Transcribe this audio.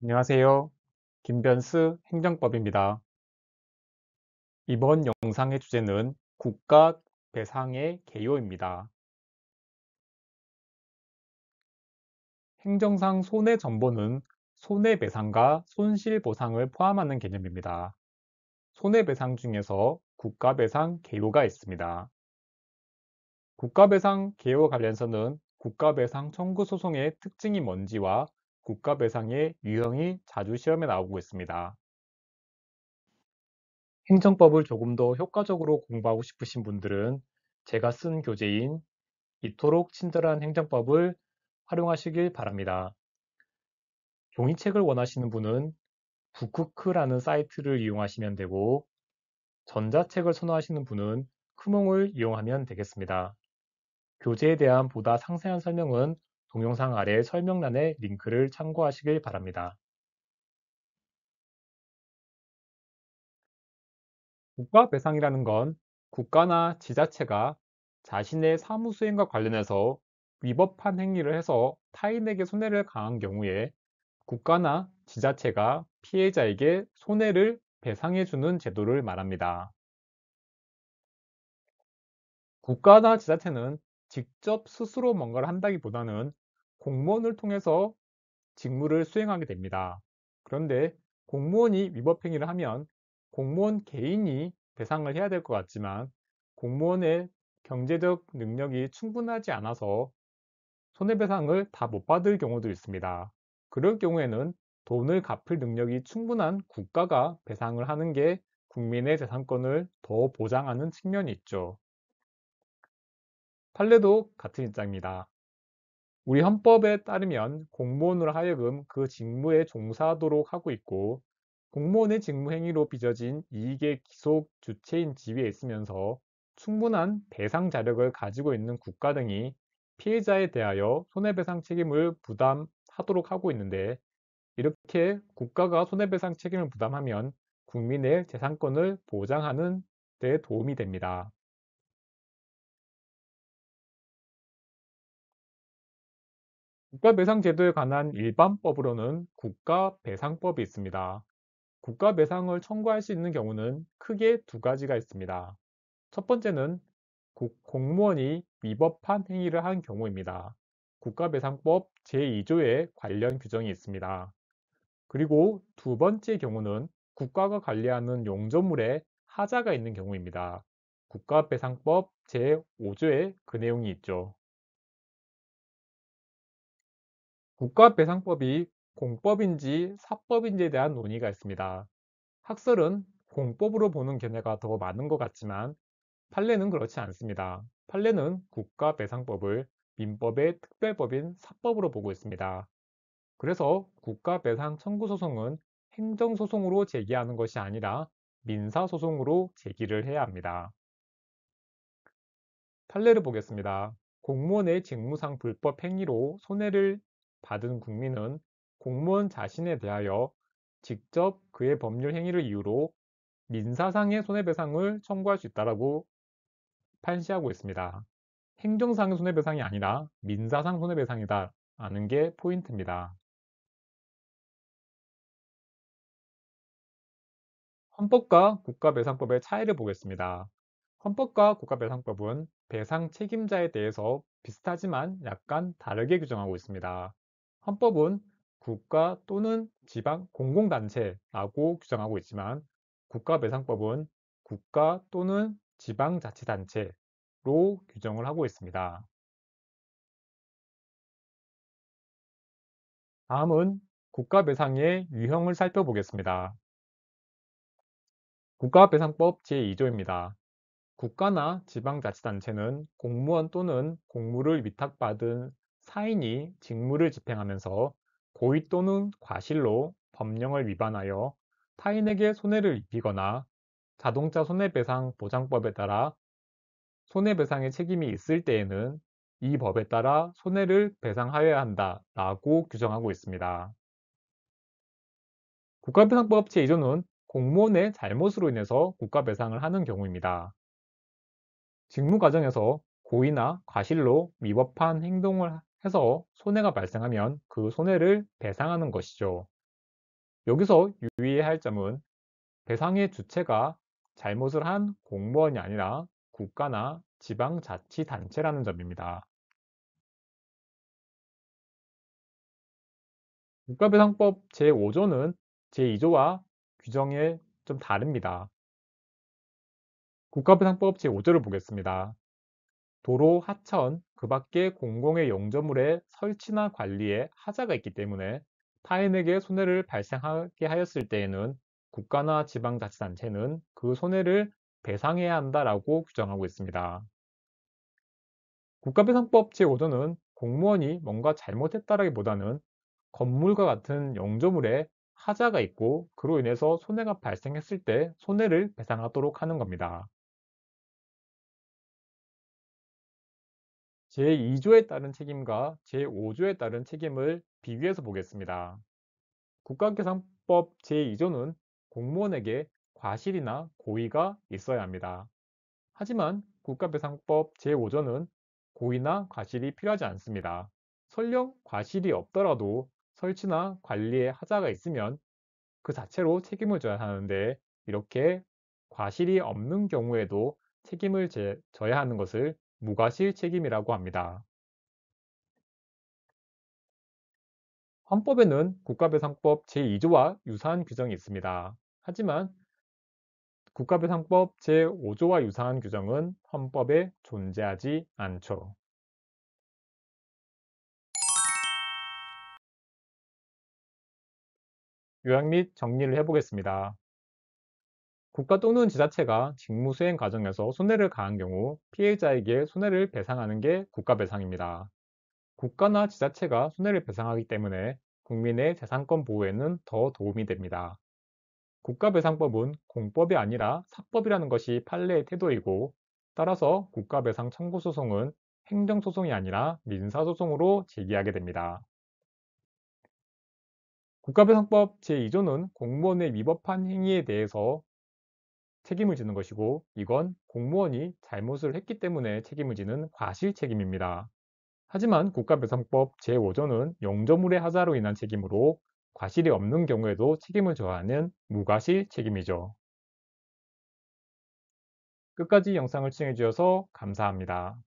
안녕하세요. 김변스 행정법입니다. 이번 영상의 주제는 국가 배상의 개요입니다. 행정상 손해정보는 손해배상과 손실보상을 포함하는 개념입니다. 손해배상 중에서 국가배상 개요가 있습니다. 국가배상 개요 관련서는 해 국가배상 청구 소송의 특징이 뭔지와 국가 배상의 유형이 자주 시험에 나오고 있습니다. 행정법을 조금 더 효과적으로 공부하고 싶으신 분들은 제가 쓴 교재인 이토록 친절한 행정법을 활용하시길 바랍니다. 종이책을 원하시는 분은 북크크라는 사이트를 이용하시면 되고 전자책을 선호하시는 분은 크몽을 이용하면 되겠습니다. 교재에 대한 보다 상세한 설명은 동영상 아래 설명란의 링크를 참고하시길 바랍니다. 국가 배상이라는 건 국가나 지자체가 자신의 사무 수행과 관련해서 위법한 행위를 해서 타인에게 손해를 가한 경우에 국가나 지자체가 피해자에게 손해를 배상해주는 제도를 말합니다. 국가나 지자체는 직접 스스로 뭔가를 한다기보다는 공무원을 통해서 직무를 수행하게 됩니다. 그런데 공무원이 위법행위를 하면 공무원 개인이 배상을 해야 될 것 같지만 공무원의 경제적 능력이 충분하지 않아서 손해배상을 다 못 받을 경우도 있습니다. 그럴 경우에는 돈을 갚을 능력이 충분한 국가가 배상을 하는 게 국민의 재산권을 더 보장하는 측면이 있죠. 판례도 같은 입장입니다. 우리 헌법에 따르면 공무원으로 하여금 그 직무에 종사하도록 하고 있고 공무원의 직무행위로 빚어진 이익의 기속 주체인 지위에 있으면서 충분한 배상 자력을 가지고 있는 국가 등이 피해자에 대하여 손해배상 책임을 부담하도록 하고 있는데 이렇게 국가가 손해배상 책임을 부담하면 국민의 재산권을 보장하는 데 도움이 됩니다. 국가배상제도에 관한 일반법으로는 국가배상법이 있습니다. 국가배상을 청구할 수 있는 경우는 크게 두 가지가 있습니다. 첫 번째는 공무원이 위법한 행위를 한 경우입니다. 국가배상법 제2조에 관련 규정이 있습니다. 그리고 두 번째 경우는 국가가 관리하는 용접물에 하자가 있는 경우입니다. 국가배상법 제5조에 그 내용이 있죠. 국가배상법이 공법인지 사법인지에 대한 논의가 있습니다. 학설은 공법으로 보는 견해가 더 많은 것 같지만 판례는 그렇지 않습니다. 판례는 국가배상법을 민법의 특별법인 사법으로 보고 있습니다. 그래서 국가배상 청구소송은 행정소송으로 제기하는 것이 아니라 민사소송으로 제기를 해야 합니다. 판례를 보겠습니다. 공무원의 직무상 불법 행위로 손해를 받은 국민은 공무원 자신에 대하여 직접 그의 법률 행위를 이유로 민사상의 손해배상을 청구할 수 있다라고 판시하고 있습니다. 행정상의 손해배상이 아니라 민사상 손해배상이다 라는 게 포인트입니다. 헌법과 국가배상법의 차이를 보겠습니다. 헌법과 국가배상법은 배상 책임자에 대해서 비슷하지만 약간 다르게 규정하고 있습니다. 헌법은 국가 또는 지방 공공단체라고 규정하고 있지만 국가배상법은 국가 또는 지방자치단체로 규정을 하고 있습니다. 다음은 국가배상의 유형을 살펴보겠습니다. 국가배상법 제2조입니다. 국가나 지방자치단체는 공무원 또는 공무를 위탁받은 사인이 직무를 집행하면서 고의 또는 과실로 법령을 위반하여 타인에게 손해를 입히거나 자동차 손해배상 보장법에 따라 손해배상의 책임이 있을 때에는 이 법에 따라 손해를 배상하여야 한다 라고 규정하고 있습니다. 국가배상법 제2조는 공무원의 잘못으로 인해서 국가배상을 하는 경우입니다. 직무 과정에서 고의나 과실로 위법한 행동을 해서 손해가 발생하면 그 손해를 배상하는 것이죠. 여기서 유의해야 할 점은 배상의 주체가 잘못을 한 공무원이 아니라 국가나 지방자치단체라는 점입니다. 국가배상법 제5조는 제2조와 규정에 좀 다릅니다. 국가배상법 제5조를 보겠습니다. 도로 하천, 그 밖에 공공의 영접물의 설치나 관리에 하자가 있기 때문에 타인에게 손해를 발생하게 하였을 때에는 국가나 지방자치단체는 그 손해를 배상해야 한다라고 규정하고 있습니다. 국가배상법 제5조는 공무원이 뭔가 잘못했다라기보다는 건물과 같은 영조물에 하자가 있고 그로 인해서 손해가 발생했을 때 손해를 배상하도록 하는 겁니다. 제2조에 따른 책임과 제5조에 따른 책임을 비교해서 보겠습니다. 국가계산법 제2조는 공무원에게 과실이나 고의가 있어야 합니다. 하지만 국가배상법 제5조는 고의나 과실이 필요하지 않습니다. 설령 과실이 없더라도 설치나 관리에 하자가 있으면 그 자체로 책임을 져야 하는데 이렇게 과실이 없는 경우에도 책임을 져야 하는 것을 무과실 책임이라고 합니다. 헌법에는 국가배상법 제2조와 유사한 규정이 있습니다. 하지만 국가배상법 제5조와 유사한 규정은 헌법에 존재하지 않죠. 요약 및 정리를 해보겠습니다. 국가 또는 지자체가 직무 수행 과정에서 손해를 가한 경우 피해자에게 손해를 배상하는 게 국가 배상입니다. 국가나 지자체가 손해를 배상하기 때문에 국민의 재산권 보호에는 더 도움이 됩니다. 국가배상법은 공법이 아니라 사법이라는 것이 판례의 태도이고 따라서 국가배상 청구소송은 행정소송이 아니라 민사소송으로 제기하게 됩니다. 국가배상법 제2조는 공무원의 위법한 행위에 대해서 책임을 지는 것이고 이건 공무원이 잘못을 했기 때문에 책임을 지는 과실 책임입니다. 하지만 국가배상법 제5조는 용조물의 하자로 인한 책임으로 과실이 없는 경우에도 책임을 져하는 야 무과실 책임이죠. 끝까지 영상을 시청해주셔서 감사합니다.